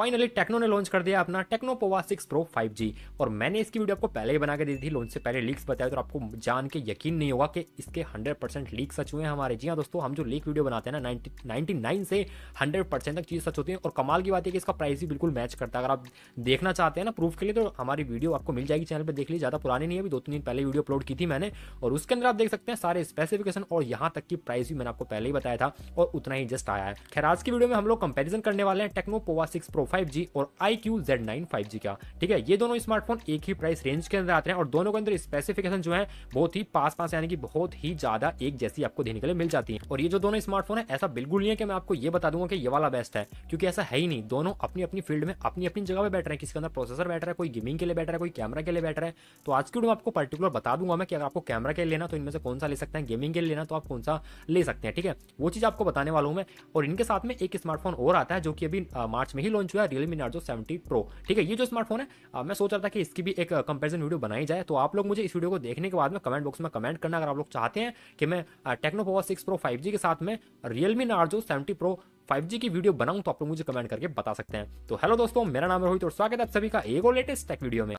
finally techno ने launch कर दिया अपना Pova six pro five G और मैंने इसकी वीडियो आपको पहले ही बना के दी थी लॉन्च से पहले लीक्स बताया तो आपको जान के यकीन नहीं होगा कि इसके हंड्रेड परसेंट लीक सच हुए हैं हमारे जी हाँ दोस्तों हम जो लीक वीडियो बनाते हैं ना नाइन्टी नाइन से हंड्रेड परसेंट तक चीज़ सच होती है और कमाल की बात है कि इसका प्राइस भी बिल्कुल मैच करता है अगर आप देखना चाहते हैं ना प्रूफ के लिए तो हमारी वीडियो आपको मिल जाएगी चैनल पर देख लीजिए ज़्यादा पुरानी नहीं है अभी दो तीन दिन पहले वीडियो अपलोड की थी मैंने और उसके अंदर आप देख सकते हैं सारे स्पेसिफिकेशन और यहाँ तक की प्राइस भी मैंने आपको पहले ही बताया था और उतना ही जस्ट आया है खैर आज की वीडियो में हम लोग कंपेरिजन करने वाले हैं techno Pova six pro 5G और IQ Z9 5G का ठीक है ये दोनों स्मार्टफोन एक ही प्राइस रेंज के अंदर आते हैं और दोनों के अंदर स्पेसिफिकेशन जो है बहुत ही पास पास यानी कि बहुत ही ज्यादा एक जैसी आपको देने के लिए मिल जाती है और ये जो दोनों स्मार्टफोन है ऐसा बिल्कुल नहीं है कि मैं आपको ये बता दूंगा कि ये वाला बेस्ट है क्योंकि ऐसा है ही नहीं दोनों अपनी अपनी फील्ड में अपनी अपनी जगह पर बैठे हैं किसके अंदर प्रोसेसर बैठ रहा है कोई गेमिंग के लिए बैठ रहा है कोई कैमरा के लिए बैठ रहा है तो आज की वीडियो आपको पर्टिकुलर बता दूंगा मैं कि अगर आपको कैमरा के लिए लेना तो इनमें से कौन सा ले सकते हैं गेमिंग के लिए लेना तो आप कौन सा ले सकते हैं ठीक है वो चीज आपको बताने वाला में मैं और इनके साथ में एक स्मार्टफोन और आता है जो कि अभी मार्च में ही लॉन्च लॉन्च हुआ रियलमी नार्जो सेवेंटी प्रो ठीक है ये जो स्मार्टफोन है आ, मैं सोच रहा था कि इसकी भी एक कंपेरिजन वीडियो बनाई जाए तो आप लोग मुझे इस वीडियो को देखने के बाद में कमेंट बॉक्स में कमेंट करना अगर आप लोग चाहते हैं कि मैं टेक्नोपोवा सिक्स प्रो फाइव के साथ में Realme Narzo seventy pro 5G की वीडियो बनाऊं तो आप लोग मुझे कमेंट करके बता सकते हैं तो हेलो दोस्तों मेरा नाम रोहित और स्वागत है आप सभी का एक और लेटेस्ट टेक वीडियो में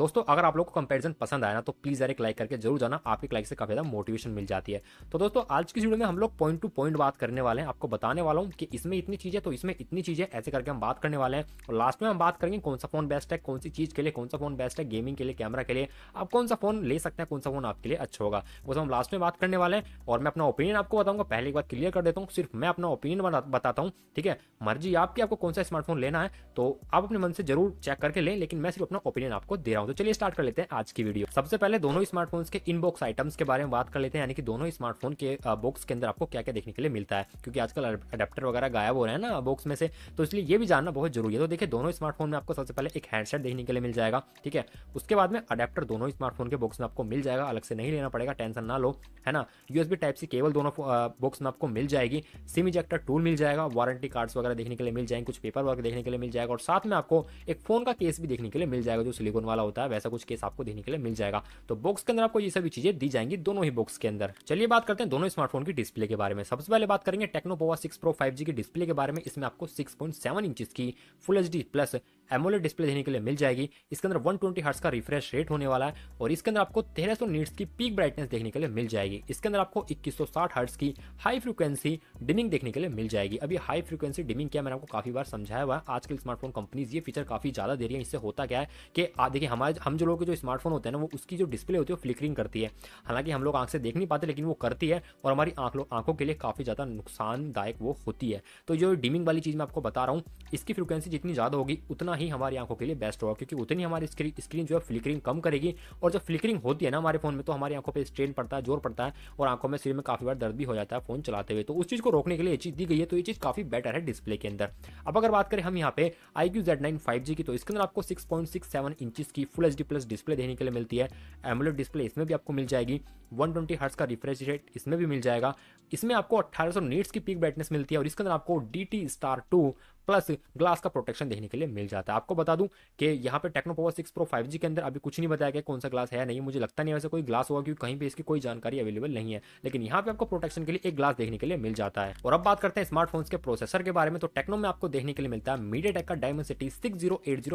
दोस्तों अगर आप लोग को कंपैरिजन पसंद आया ना तो प्लीज़ यार एक लाइक करके जरूर जाना आपके लाइक से काफ़ी ज़्यादा मोटिवेशन मिल जाती है तो दोस्तों आज की वीडियो में हम लोग पॉइंट टू पॉइंट बात करने वाले हैं आपको बताने वाला हूँ कि इसमें इतनी चीज़ें तो इसमें इतनी चीज़ें ऐसे करके हम बात करने वाले हैं और लास्ट में हम बात करेंगे कौन सा फोन बेस्ट है कौन सी चीज़ के लिए कौन सा फोन बेस्ट है गेमिंग के लिए कैमरा के लिए आप कौन सा फोन ले सकते हैं कौन सा फोन आपके लिए अच्छा होगा वो हम लास्ट में बात करने वाले हैं और मैं अपना ओपिनियन आपको बताऊंगा पहले एक बार क्लियर कर देता हूँ सिर्फ मैं अपना ओपिनियन बताता हूँ ठीक है मर्जी आपकी आपको कौन सा स्मार्टफोन लेना है तो आप अपने मन से जरूर चेक करके लें लेकिन मैं सिर्फ अपना ओपिनियन आपको दे रहा हूँ तो चलिए स्टार्ट कर लेते हैं आज की वीडियो सबसे पहले दोनों स्मार्टफोन के इनबॉक्स आइटम्स के बारे में बात कर लेते हैं यानी कि दोनों स्मार्टफोन के बॉक्स के अंदर आपको क्या क्या देखने के लिए मिलता है क्योंकि आजकल अडेप्टर वगैरह गायब हो रहे हैं ना बॉक्स में से तो इसलिए ये भी जानना बहुत जरूरी है तो देखिए दोनों स्मार्टफोन में आपको सबसे पहले एक हैंडसेट देखने के लिए मिल जाएगा ठीक है उसके बाद में अडेप्टर दोनों स्मार्टफोन के बॉक्स में आपको मिल जाएगा अलग से नहीं लेना पड़ेगा टेंशन ना लो है ना यूएसबी टाइप सी केबल दोनों बॉक्स में आपको मिल जाएगी सिम इजेक्टर टूल मिल जाएगा वारंटी कार्ड्स वगैरह देखने के लिए मिल जाएंगे कुछ पेपर वर्क देखने के लिए मिल जाएगा और साथ में आपको एक फोन का केस भी देखने के लिए मिल जाएगा जो सिलिकॉन वाला होता है होता है वैसा कुछ केस आपको देखने के लिए मिल जाएगा तो बॉक्स के अंदर आपको ये सभी चीजें दी जाएंगी दोनों ही बॉक्स के अंदर चलिए बात करते हैं दोनों स्मार्टफोन की डिस्प्ले के बारे में सबसे पहले बात करेंगे Tecno Pova six pro five G display के बारे में इसमें आपको सिक्स पॉइंट सेवन इंच की full H D plus AMOLED display देखने के लिए मिल जाएगी इसके अंदर वन ट्वेंटी का रिफ्रेश रेट होने वाला है और इसके अंदर आपको तेरह सौ नीट्स की पीक ब्राइटनेस देखने के लिए मिल जाएगी इसके अंदर आपको इक्कीस सौ साठ हर्ट्स की हाई फ्रीक्वेंसी डिमिंग देखने के लिए मिल जाएगी अभी हाई फ्रीक्वेंसी डिमिंग क्या मैंने आपको काफी बार समझाया हुआ है आजकल स्मार्टफोन कंपनीज ये फीचर काफी ज्यादा दे रही है इससे होता क्या है कि देखिए हमारे हम जो लोग के जो स्मार्टफोन होते हैं ना वो उसकी जो डिस्प्ले होती है वो फ्लिकरिंग करती है हालांकि हम लोग आंख से देख नहीं पाते लेकिन वो करती है और हमारी आंख लोग आंखों के लिए काफी ज्यादा नुकसानदायक वो होती है तो जो डिमिंग वाली चीज मैं आपको बता रहा हूँ इसकी फ्रीक्वेंसी जितनी ज्यादा होगी उतना ही हमारी आंखों के लिए बेस्ट होगा क्योंकि उतनी हमारी स्क्रीन स्क्रीन जो है फ्लिकरिंग कम करेगी और जब फ्लिकरिंग होती है ना हमारे फोन में तो हमारी आंखों पर स्ट्रेन पड़ता है जोर पड़ता है और आंखों में सिर में काफी बार दर्द भी हो जाता है फोन चलाते हुए तो उस चीज को रोकने के लिए ये चीज दी गई है तो ये चीज काफी बेटर है डिस्प्ले के अंदर अब अगर बात करें हम यहाँ पे I Q Z nine five G की तो इसके अंदर आपको six point six seven inches की full H D plus display देने के लिए मिलती है एमुलेट डिस्प्ले इसमें भी आपको मिल जाएगी वन ट्वेंटी हर्ट्स का रिफ्रेश रेट इसमें भी मिल जाएगा इसमें आपको अट्ठारह सौ नीट्स की पीक ब्राइटनेस मिलती है और इसके अंदर आपको D T star two plus glass का प्रोटेक्शन देखने के लिए मिल जाता है आपको बता दूं कि यहाँ पे टेक्नोपोवर सिक्स प्रो फाइव के अंदर अभी कुछ नहीं बताया गया कौन सा ग्लास है नहीं मुझे लगता नहीं वैसे कोई ग्लास होगा क्योंकि कहीं पर इसकी कोई जानकारी अवेलेबल नहीं है लेकिन यहाँ पे आपको प्रोटेक्शन के लिए एक ग्लास देखने के लिए मिल जाता है और अब बात करते हैं स्मार्टफोन के प्रोसेसर के बारे में तो टेक्नो में आपको देखने के लिए मिलता है मीडिया टेक का सिटी सिक्स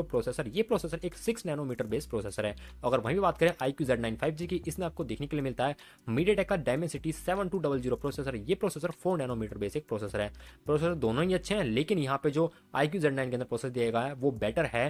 प्रोसेसर ये प्रोसेसर एक सिक्स नैनोमीटर बेस प्रोसेसर है अगर वहीं बात करें I Q nine five G की इसमें आपको देखने के लिए मिलता है मीडिया टेक का city seven two double zero processor ये प्रोसेसर फोर नैनोमीटर बेस एक प्रोसेसर है प्रोसेसर दोनों ही अच्छे हैं लेकिन यहाँ पे जो आई क्यू जेड नाइन के अंदर प्रोसेस दिया गया है वो बेटर है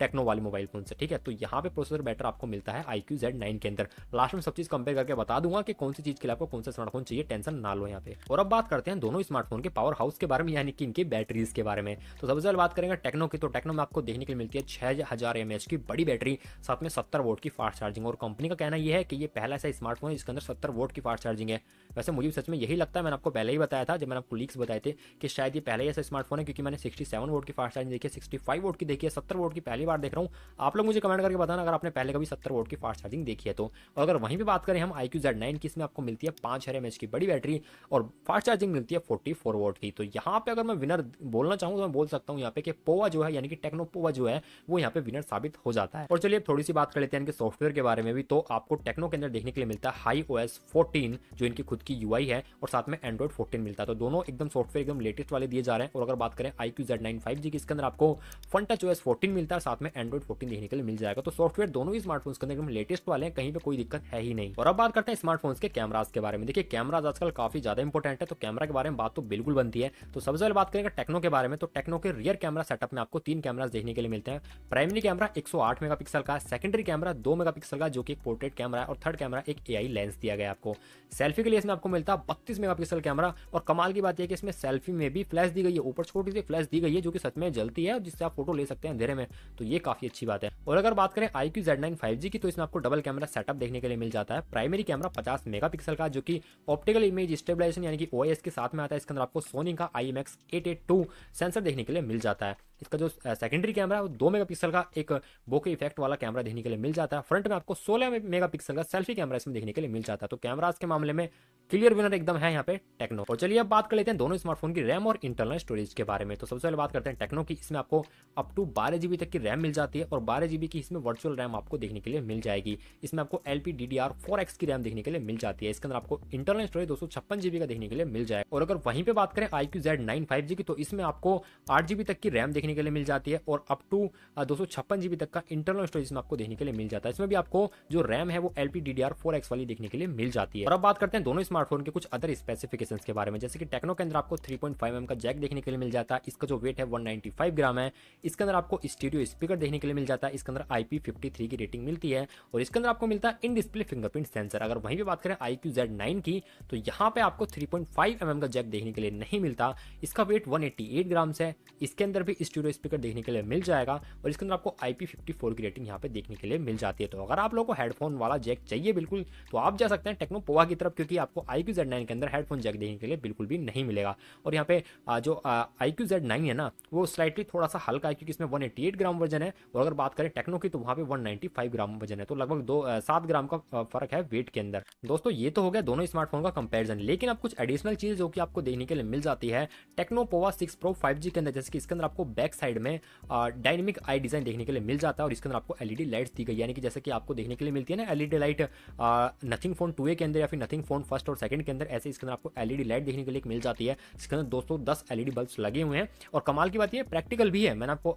टेक्नो वाले मोबाइल फोन से ठीक है तो यहाँ पे प्रोसेसर बेटर आपको मिलता है आई क्यू जेड नाइन के अंदर लास्ट में सब चीज कंपेयर करके बता दूंगा कि कौन सी चीज के लिए आपको कौन सा स्मार्टफोन चाहिए टेंशन ना लो यहाँ पे और अब बात करते हैं दोनों स्मार्टफोन के पावर हाउस के बारे में यानी कि इनकी बैटरीज के बारे में तो सबसे पहले बात करेंगे टेक्नो की तो टेक्नो में आपको देखने के लिए मिलती है छह हजार एम एच की बड़ी बैटरी साथ में सत्तर वोट की फास्ट चार्जिंग और कंपनी का कहना यह है कि ये पहला ऐसा स्मार्टफोन है जिसके अंदर सत्तर वोट की फास्ट चार्जिंग है वैसे मुझे सच में यही लगता है मैंने आपको पहले ही बताया था जब मैंने आपको लीक्स बताए थे कि शायद ये पहले ही ऐसा स्मार्टफोन है क्योंकि मैंने सिक्सटी सेवन वोट की फास्ट चार्जिंग देखी है सिक्सटी फाइव वोट की देखी है सत्तर वोट की पहली बार देख रहा हूँ आप लोग मुझे कमेंट करके बताना अगर आपने पहले कभी सत्तर वोट की फास्ट चार्जिंग देखी है तो और अगर वहीं पर बात करें हम आई क्यू जेड नाइन की इसमें आपको मिलती है पाँच हर एम की बड़ी बैटरी और फास्ट चार्जिंग मिलती है फोर्टी फोर वोट की तो यहाँ पर अगर मैं विनर बोलना चाहूँ तो मैं बोल सकता हूँ यहाँ पे कि पोवा जो है यानी कि टेक्नो पोवा जो है वो यहाँ पे विनर साबित हो जाता है और चलिए थोड़ी सी बात कर लेते हैं इनके सॉफ्टवेयर के बारे में भी तो आपको टेक्नो के अंदर देखने के लिए मिलता है हाई ओ एस जो इनकी खुद की यू है और साथ में एंड्रॉइड फोर्टीन मिलता है तो दोनों एकदम सॉफ्टवेयर एकदम लेटेस्ट वाले दिए जा रहे हैं और अगर बात करें I Q Z nine five G की इसके अंदर आपको फंटा ओ एस फोर्टीन मिलता है साथ साथ में एंड्रॉइड फोर्टीन देखने के लिए मिल जाएगा तो सॉफ्टवेयर दोनों ही स्मार्टफोन के अंदर लेटेस्ट वाले हैं कहीं पर कोई दिक्कत है ही नहीं और अब बात करते हैं स्मार्टफोन के कैमराज के बारे में देखिए कैमराज आजकल काफी ज्यादा इंपॉर्टेंट है तो कैमरा के बारे में बात तो बिल्कुल बनती है तो सबसे पहले बात करेंगे टेक्नो के बारे में तो टेक्नो के रियर कैमरा सेटअप में आपको तीन कैमराज देखने के लिए मिलते हैं प्राइमरी कैमरा एक मेगापिक्सल का सेकेंडरी कैमरा दो मेगापिक्सल का जो कि एक पोर्ट्रेट कैमरा है और थर्ड कैमरा एक ए लेंस दिया गया आपको सेल्फी के लिए इसमें आपको मिलता है बत्तीस मेगापिक्सल कैमरा और कमाल की बात यह कि इसमें सेल्फी में भी फ्लैश दी गई है ऊपर छोटी सी फ्लैश दी गई है जो कि सच में जलती है जिससे आप फोटो ले सकते हैं अंधेरे में तो ये काफी अच्छी बात है और अगर बात करें I Q Z nine five G की तो इसमें आपको डबल कैमरा सेटअप देखने के लिए मिल जाता है प्राइमरी कैमरा पचास मेगा का जो कि ऑप्टिकल इमेज स्टेबिलाईन यानी कि ओ के साथ में आता है इसके अंदर आपको सोनी का आई एम सेंसर देखने के लिए मिल जाता है इसका जो सेकेंडरी कैमरा है वो दो मेगापिक्सल का एक बोके इफेक्ट वाला कैमरा देखने के लिए मिल जाता है फ्रंट में आपको सोलह मेगापिक्सल का सेल्फी कैमरा इसमें देखने के लिए मिल जाता है तो कैमराज के मामले में क्लियर विनर एकदम है यहाँ पे टेक्नो और चलिए अब बात कर लेते हैं दोनों स्मार्टफोन की रैम और इंटरनल स्टोरेज के बारे में तो सबसे पहले बात करते हैं टेक्नो की इसमें आपको अप टू बारह जीबी तक की रैम मिल जाती है और बारह जीबी की इसमें वर्चुअल रैम आपको देखने के लिए मिल जाएगी इसमें आपको L P D D R X की रैम देखने के लिए मिल जाती है इसके अंदर आपको इंटरनल स्टोरेज दो सौ छप्पन जीबी का देखने के लिए मिल जाएगा और अगर वहीं पर बात करें I Q Z nine five G की तो इसमें आपको आठ जीबी तक की रैम देखने देखने के लिए मिल जाती है और अप टू दो सौ तक का इंटरनल स्टोरेज इसमें आपको देखने के लिए मिल जाता है इसमें भी आपको जो रैम है वो एल पी वाली देखने के लिए मिल जाती है और अब बात करते हैं दोनों स्मार्टफोन के कुछ अदर स्पेसिफिकेशन के बारे में जैसे कि टेक्नो के अंदर आपको थ्री पॉइंट का जैक देखने के लिए मिल जाता है इसका जो वेट है वन ग्राम है इसके अंदर आपको स्टीडियो स्पीकर देखने के लिए मिल जाता है इसके अंदर आई की रेटिंग मिलती है और इसके अंदर आपको मिलता है इन डिस्प्ले फिंगरप्रिंट सेंसर अगर वहीं पर बात करें आई क्यू की तो यहाँ पे आपको थ्री पॉइंट mm का जैक देखने के लिए नहीं मिलता इसका वेट 188 ग्राम्स है इसके अंदर भी stereo स्पीकर देखने के लिए मिल जाएगा और इसके अंदर आपको आई पी फिफ्टी फोर की रेटिंग यहाँ पे देखने के लिए मिल जाती है तो अगर आप लोगों को हेडफोन वाला जैक चाहिए बिल्कुल तो आप जा सकते हैं टेक्नो पोवा की तरफ क्योंकि आपको आई क्यू जेड नाइन के अंदर हेडफोन जैक देखने के लिए बिल्कुल भी नहीं मिलेगा और यहाँ पे जो आई क्यू जेड नाइन है ना वो स्लाइटली थोड़ा सा हल्का है क्योंकि इसमें वन एट ग्राम वजन है और अगर बात करें टेक्नो की तो वहाँ पे वन नाइन्टी फाइव ग्राम वजन है तो लगभग दो सात ग्राम का फर्क है वेट के अंदर दोस्तों ये तो हो गया दोनों स्मार्टफोन का कंपेरिजन लेकिन अब कुछ एडिशनल चीज़ जो कि आपको देखने के लिए मिल जाती है Tecno Pova six pro five के अंदर जैसे कि इसके अंदर आपको बैक बैक साइड में डायनेमिक आई डिज़ाइन देखने के लिए मिल जाता है और इसके अंदर आपको एलईडी लाइट्स e दी गई यानी कि जैसे कि आपको देखने के लिए मिलती है ना LED light Nothing phone two के अंदर या फिर नथिंग फोन फर्स्ट और सेकंड के अंदर ऐसे इसके अंदर आपको एलईडी लाइट e देखने के लिए मिल जाती है इसके अंदर दोस्तों दस एलईडी बल्ब e लगे हुए हैं और कमाल की बात यह प्रैक्टिकल भी है मैंने आपको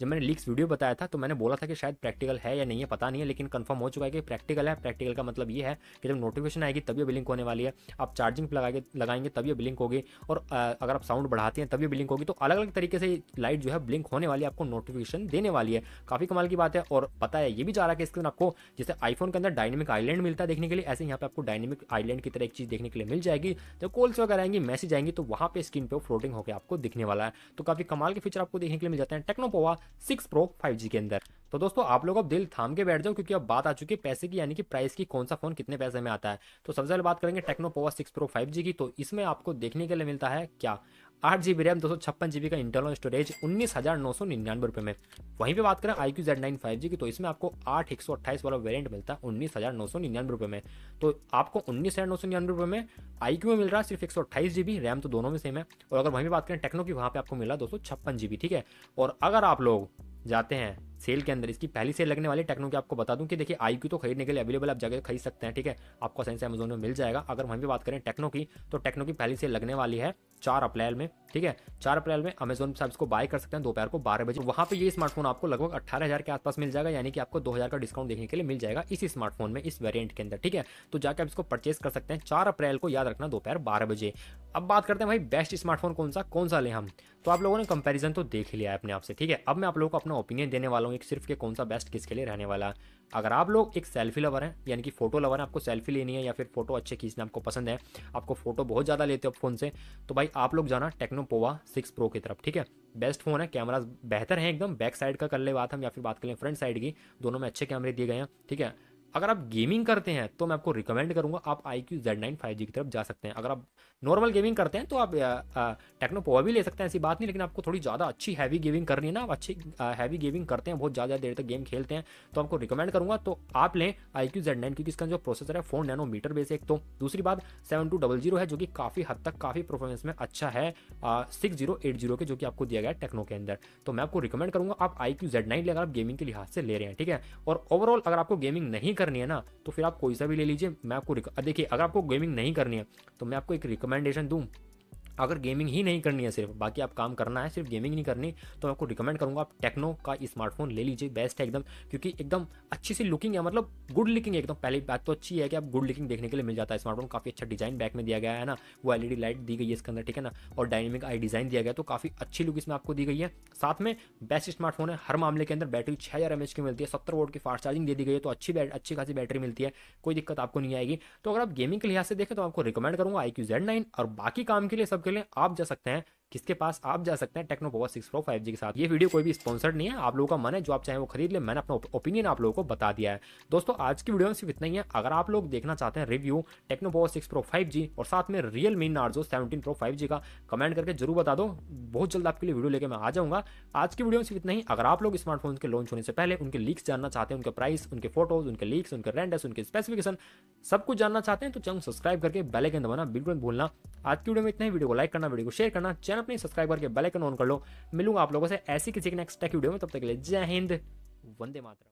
जब मैंने लीक्स वीडियो बताया था तो मैंने बोला था कि शायद प्रैक्टिकल है या नहीं है पता नहीं है लेकिन कन्फर्म हो चुका है कि प्रैक्टिकल है प्रैक्टिकल का मतलब यह है कि जब नोटिफिकेशन आएगी तभी बिलिंग होने वाली है आप चार्जिंग लगाएंगे तभी बिलिंग होगी और अगर आप साउंड बढ़ाते हैं तभी बिलिंग होगी तो अलग अलग तरीके से लाइट जो है ब्लिंक होने वाली है आपको नोटिफिकेशन देने वाली है काफ़ी कमाल की बात है और पता है ये भी जा रहा है कि इसके आपको जैसे आईफोन के अंदर डायनेमिक आइलैंड मिलता है देखने के लिए ऐसे यहाँ पे आपको डायनेमिक आइलैंड की तरह एक चीज़ देखने के लिए मिल जाएगी तो कॉल्स वगैरह आएंगी मैसेज आएंगे तो वहां पर स्क्रीन पर फ्लोटिंग होकर आपको दिखने वाला है तो काफ़ी कमाल के फीचर आपको देखने के लिए मिल जाते हैं टेक्नोपोवा सिक्स प्रो फाइव के अंदर तो दोस्तों आप लोग अब दिल थाम के बैठ जाओ क्योंकि अब बात आ चुकी है पैसे की यानी कि प्राइस की कौन सा फोन कितने पैसे में आता है तो सबसे पहले बात करेंगे Tecno Pova six pro five G की तो इसमें आपको देखने के लिए मिलता है क्या आठ जी बी रैम दो सौ छप्पन जी बी का इंटरनल स्टोरेज उन्नीस हज़ार नौ सौ निन्यानवे रुपये में वहीं पे बात करें I Q Z nine five G की तो इसमें आपको आठ एक सौ अट्ठाईस वाला वेरिएंट मिलता है उन्नीस हज़ार नौ सौ निन्यानवे रुपये में तो आपको उन्नीस हज़ार नौ सौ निन्यानवे रुपये में आई क्यू में मिल रहा है सिर्फ एक सौ अट्ठाईस जी बी रैम तो दोनों में सेम है और अगर वहीं पर बात करें टेक्नो की वहाँ पर आपको मिला दो सौ छप्पन जी बी ठीक है और अगर आप लोग जाते हैं सेल के अंदर इसकी पहली सेल लगने वाली टेक्नो की आपको बता दूं कि देखिए आई तो खरीदने के लिए अवेलेबल आप जगह खरीद सकते हैं ठीक है आपको सेंस अमेजोन में मिल जाएगा अगर वहीं भी बात करें टेक्नो की तो टेक्नो की पहली सेल लगने वाली है चार अप्रैल में ठीक है चार अप्रैल में अमेजोन से आप इसको बाय कर सकते हैं दोपहर को बारह बजे वहाँ पे ये स्मार्टफोन आपको लगभग अठारह हज़ार के आसपास मिल जाएगा यानी कि आपको दो हज़ार का डिस्काउंट देखने के लिए मिल जाएगा इस स्मार्टफोन में इस वेरियंट के अंदर ठीक है तो जाकर आप इसको परचेस कर सकते हैं चार अप्रैल को याद रखना दोपहर बारह बजे अब बात करते हैं भाई बेस्ट स्मार्टफोन कौन सा कौन सा ले हम तो आप लोगों ने कंपेरिजन तो देख लिया है अपने आपसे ठीक है अब मैं आप लोगों को अपना ओपिनियन देने वाला करूँगी सिर्फ कि कौन सा बेस्ट किसके लिए रहने वाला अगर आप लोग एक सेल्फी लवर हैं यानी कि फोटो लवर हैं आपको सेल्फी लेनी है या फिर फोटो अच्छे खींचना आपको पसंद है आपको फोटो बहुत ज़्यादा लेते हो फ़ोन से तो भाई आप लोग जाना टेक्नोपोवा सिक्स प्रो की तरफ ठीक है बेस्ट फ़ोन है कैमराज बेहतर हैं एकदम बैक साइड का कर ले बात हम या फिर बात कर लें फ्रंट साइड की दोनों में अच्छे कैमरे दिए गए हैं ठीक है अगर आप गेमिंग करते हैं तो मैं आपको रिकमेंड करूंगा आप I Q Z nine five G की तरफ जा सकते हैं अगर आप नॉर्मल गेमिंग करते हैं तो आप टेक्नोपोवा भी ले सकते हैं ऐसी बात नहीं लेकिन आपको थोड़ी ज़्यादा अच्छी हैवी गेमिंग करनी है ना आप अच्छी हैवी गेमिंग करते हैं बहुत ज़्यादा देर तक गेम खेलते हैं तो आपको रिकमेंड करूँगा तो आप लें आई क्यू जेड नाइन क्योंकि इसका जो प्रोसेसर है फोर नैनोमीटर बेस एक तो दूसरी बात सेवन टू डबल जीरो है जो कि काफ़ी हद तक काफ़ी परफॉर्मेंस में अच्छा है सिक्स जीरो एट जीरो के जो कि आपको दिया गया है टेक्नो के अंदर तो मैं आपको रिकमेंड करूँगा आप आई क्यू जेड नाइन अगर आप गेमिंग के लिहाज से ले रहे हैं ठीक है और ओवरऑल अगर आपको गेमिंग नहीं करनी है ना तो फिर आप कोई सा भी ले लीजिए मैं आपको देखिए अगर आपको गेमिंग नहीं करनी है तो मैं आपको एक रिकमेंड रिकमेंडेशन दूँ अगर गेमिंग ही नहीं करनी है सिर्फ बाकी आप काम करना है सिर्फ गेमिंग नहीं करनी तो मैं आपको रिकमेंड करूँगा आप टेक्नो का स्मार्टफोन ले लीजिए बेस्ट है एकदम क्योंकि एकदम अच्छी सी लुकिंग है मतलब गुड लुकिंग एकदम पहली बात तो अच्छी है कि आप गुड लुकिंग देखने के लिए मिल जाता है स्मार्टफोन काफ़ी अच्छा डिजाइन बैक में दिया गया है ना वो एल लाइट दी गई है इसके अंदर ठीक है ना और डायनेमिक आई डिज़ाइन दिया गया तो काफ़ी अच्छी लुक इसमें आपको दी गई है साथ में बेस्ट स्मार्टफोन है हर मामले के अंदर बैटरी छः हज़ार की मिलती है सत्तर वोट की फास्ट चार्जिंग दे दी गई है तो अच्छी अच्छी खासी बैटरी मिलती है कोई दिक्कत आपको नहीं आएगी तो अगर आप गेमिंग के लिहाज से देखें तो आपको रिकमेंड करूँगा आई क्यू जेड नाइन और बाकी काम के लिए सबके लिए आप जा सकते हैं किसके पास आप जा सकते हैं Tecno Tecno Pova six pro five के साथ ये वीडियो कोई भी स्पॉन्सर्ड नहीं है आप लोगों का मन है जो आप चाहें वो खरीद ले मैंने अपना ओपिनियन आप लोगों को बता दिया है दोस्तों आज की वीडियो में सिर्फ इतना ही है अगर आप लोग देखना चाहते हैं review Tecno Pova six pro five और साथ में Realme Narzo seventeen pro five का कमेंट करके जरूर बता दो बहुत जल्द आपके लिए वीडियो लेकर मैं आ जाऊंगा आज की वीडियो में सिर्फ इतना ही अगर आप लोग स्मार्टफोन के लॉन्च होने से पहले उनके लीक्स जानना चाहते हैं उनके प्राइस उनके फोटोज उनके लीक्स उनके रेंडर्स उनके स्पेसिफिकेशन सब कुछ जानना चाहते हैं तो चैनल सब्सक्राइब करके बेलेकन दबाना बिल्कुल भूलना आज की वीडियो में इतना ही वीडियो को लाइक करना वीडियो को शेयर करना चैनल चैनल अपने सब्सक्राइब करके बेलाइकन ऑन कर लो मिलूंगा आप लोगों से ऐसी किसी के नेक्स्ट टेक वीडियो में तब तक के लिए जय हिंद वंदे मातरम